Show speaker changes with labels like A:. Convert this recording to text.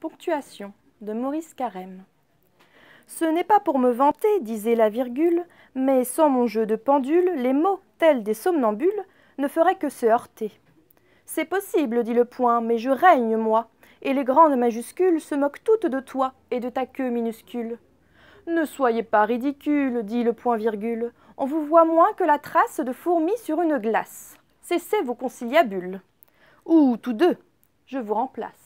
A: Ponctuation de Maurice Carême. Ce n'est pas pour me vanter, disait la virgule, mais sans mon jeu de pendule, les mots, tels des somnambules, ne feraient que se heurter. C'est possible, dit le point, mais je règne, moi, et les grandes majuscules se moquent toutes de toi et de ta queue minuscule. Ne soyez pas ridicule, dit le point virgule, on vous voit moins que la trace de fourmis sur une glace. Cessez vos conciliabules. Ou tous deux, je vous remplace.